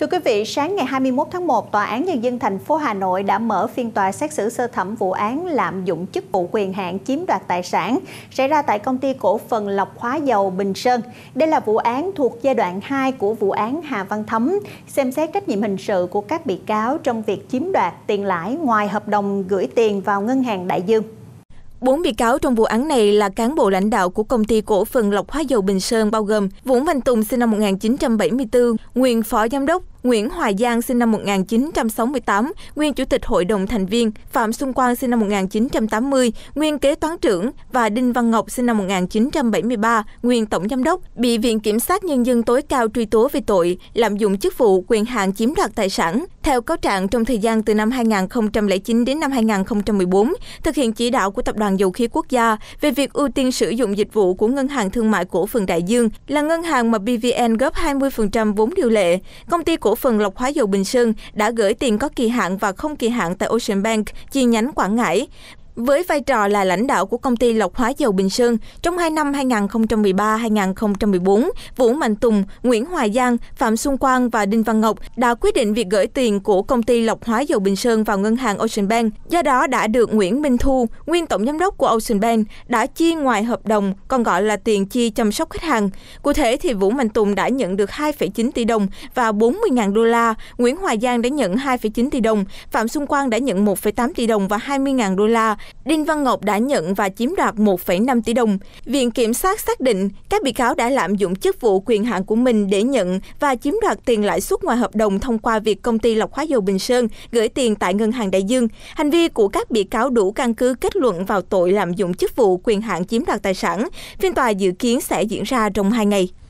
Thưa quý vị, sáng ngày 21 tháng 1, Tòa án Nhân dân thành phố Hà Nội đã mở phiên tòa xét xử sơ thẩm vụ án lạm dụng chức vụ quyền hạn chiếm đoạt tài sản xảy ra tại công ty cổ phần lọc hóa dầu Bình Sơn. Đây là vụ án thuộc giai đoạn 2 của vụ án Hà Văn Thấm, xem xét trách nhiệm hình sự của các bị cáo trong việc chiếm đoạt tiền lãi ngoài hợp đồng gửi tiền vào ngân hàng đại dương. Bốn bị cáo trong vụ án này là cán bộ lãnh đạo của công ty cổ phần lọc hóa dầu Bình Sơn bao gồm Vũ Văn Tùng sinh năm 1974, nguyên phó giám đốc, Nguyễn Hoài Giang sinh năm 1968, nguyên Chủ tịch Hội đồng thành viên, Phạm Xuân Quang sinh năm 1980, nguyên Kế toán trưởng và Đinh Văn Ngọc sinh năm 1973, nguyên Tổng Giám đốc, bị Viện Kiểm sát Nhân dân tối cao truy tố về tội lạm dụng chức vụ quyền hạn chiếm đoạt tài sản. Theo cáo trạng, trong thời gian từ năm 2009 đến năm 2014, thực hiện chỉ đạo của Tập đoàn Dầu khí Quốc gia về việc ưu tiên sử dụng dịch vụ của Ngân hàng Thương mại Cổ phần Đại Dương là ngân hàng mà BVN góp 20% vốn điều lệ, công ty cổ phần lọc hóa dầu Bình Sơn đã gửi tiền có kỳ hạn và không kỳ hạn tại Ocean Bank chi nhánh Quảng Ngãi. Với vai trò là lãnh đạo của công ty lọc hóa dầu Bình Sơn, trong 2 năm 2013-2014, Vũ Mạnh Tùng, Nguyễn Hòa Giang, Phạm Xuân Quang và Đinh Văn Ngọc đã quyết định việc gửi tiền của công ty lọc hóa dầu Bình Sơn vào ngân hàng Ocean Bank. Do đó đã được Nguyễn Minh Thu, nguyên tổng giám đốc của Ocean Bank, đã chi ngoài hợp đồng, còn gọi là tiền chi chăm sóc khách hàng. Cụ thể thì Vũ Mạnh Tùng đã nhận được 2,9 tỷ đồng và 40.000 đô la, Nguyễn Hòa Giang đã nhận 2,9 tỷ đồng, Phạm Xuân Quang đã nhận 1,8 tỷ đồng và 20.000 đô la, Đinh Văn Ngọc đã nhận và chiếm đoạt 1,5 tỷ đồng. Viện Kiểm sát xác định các bị cáo đã lạm dụng chức vụ quyền hạn của mình để nhận và chiếm đoạt tiền lãi suất ngoài hợp đồng thông qua việc công ty lọc hóa dầu Bình Sơn gửi tiền tại Ngân hàng Đại Dương. Hành vi của các bị cáo đủ căn cứ kết luận vào tội lạm dụng chức vụ quyền hạn chiếm đoạt tài sản. Phiên tòa dự kiến sẽ diễn ra trong hai ngày.